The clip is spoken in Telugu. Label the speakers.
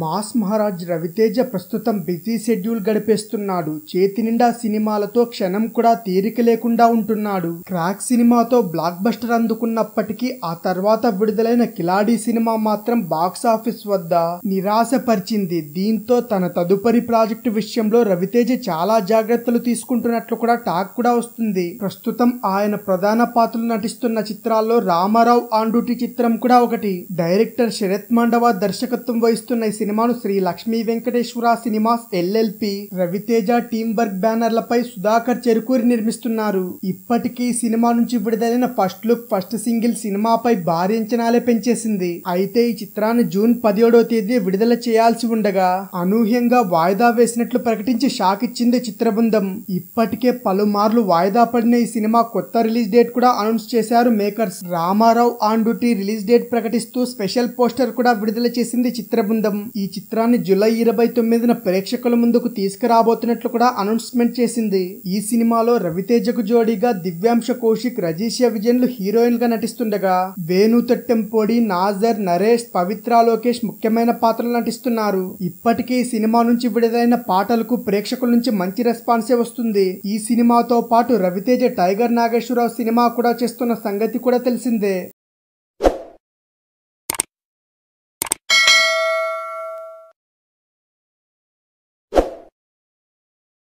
Speaker 1: మాస్ మహారాజ్ రవితేజ ప్రస్తుతం బిజీ షెడ్యూల్ గడిపేస్తున్నాడు చేతి నిండా సినిమాలతో క్షణం కూడా తీరిక లేకుండా ఉంటున్నాడు క్రాక్ సినిమాతో బ్లాక్ బస్టర్ అందుకున్నప్పటికీ ఆ తర్వాత విడుదలైన కిలాడీ సినిమా మాత్రం బాక్స్ ఆఫీస్ వద్ద నిరాశపరిచింది దీంతో తన తదుపరి ప్రాజెక్టు విషయంలో రవితేజ చాలా జాగ్రత్తలు తీసుకుంటున్నట్లు కూడా టాక్ కూడా వస్తుంది ప్రస్తుతం ఆయన ప్రధాన పాత్రలు నటిస్తున్న చిత్రాల్లో రామారావు ఆండూటి చిత్రం కూడా ఒకటి డైరెక్టర్ శరత్ మాండవ దర్శకత్వం వహిస్తున్న సినిమాను Sri Lakshmi Venkateswara cinemas LLP Raviteja team work బ్యానర్లపై సుధాకర్ చెరుకూరి నిర్మిస్తున్నారు ఇప్పటికీ సినిమా నుంచి విడుదలైన ఫస్ట్ లుక్ ఫస్ట్ సింగిల్ సినిమాపై భారీ అంచనాలే పెంచేసింది అయితే ఈ చిత్రాన్ని జూన్ పదిహేడవ తేదీ విడుదల చేయాల్సి ఉండగా అనూహ్యంగా వాయిదా వేసినట్లు ప్రకటించి షాక్ ఇచ్చింది చిత్ర బృందం ఇప్పటికే పలుమార్లు వాయిదా పడిన ఈ సినిమా కొత్త రిలీజ్ డేట్ కూడా అనౌన్స్ చేశారు makers Ramarao on duty release date ప్రకటిస్తూ స్పెషల్ పోస్టర్ కూడా విడుదల చేసింది చిత్ర బృందం ఈ చిత్రాన్ని జూలై ఇరవై తొమ్మిదిన ప్రేక్షకుల ముందుకు తీసుకురాబోతున్నట్లు కూడా అనౌన్స్మెంట్ చేసింది ఈ సినిమాలో రవితేజకు జోడీగా దివ్యాంశ కౌశిక్ రజీషియా విజయన్లు హీరోయిన్ గా నటిస్తుండగా వేణు తట్టెంపోడి నాజర్ నరేష్ పవిత్ర లోకేష్ ముఖ్యమైన పాత్రలు నటిస్తున్నారు ఇప్పటికే ఈ సినిమా నుంచి విడుదలైన పాటలకు ప్రేక్షకుల నుంచి మంచి రెస్పాన్సే వస్తుంది ఈ సినిమాతో పాటు రవితేజ టైగర్ నాగేశ్వరరావు సినిమా కూడా చేస్తున్న సంగతి కూడా తెలిసిందే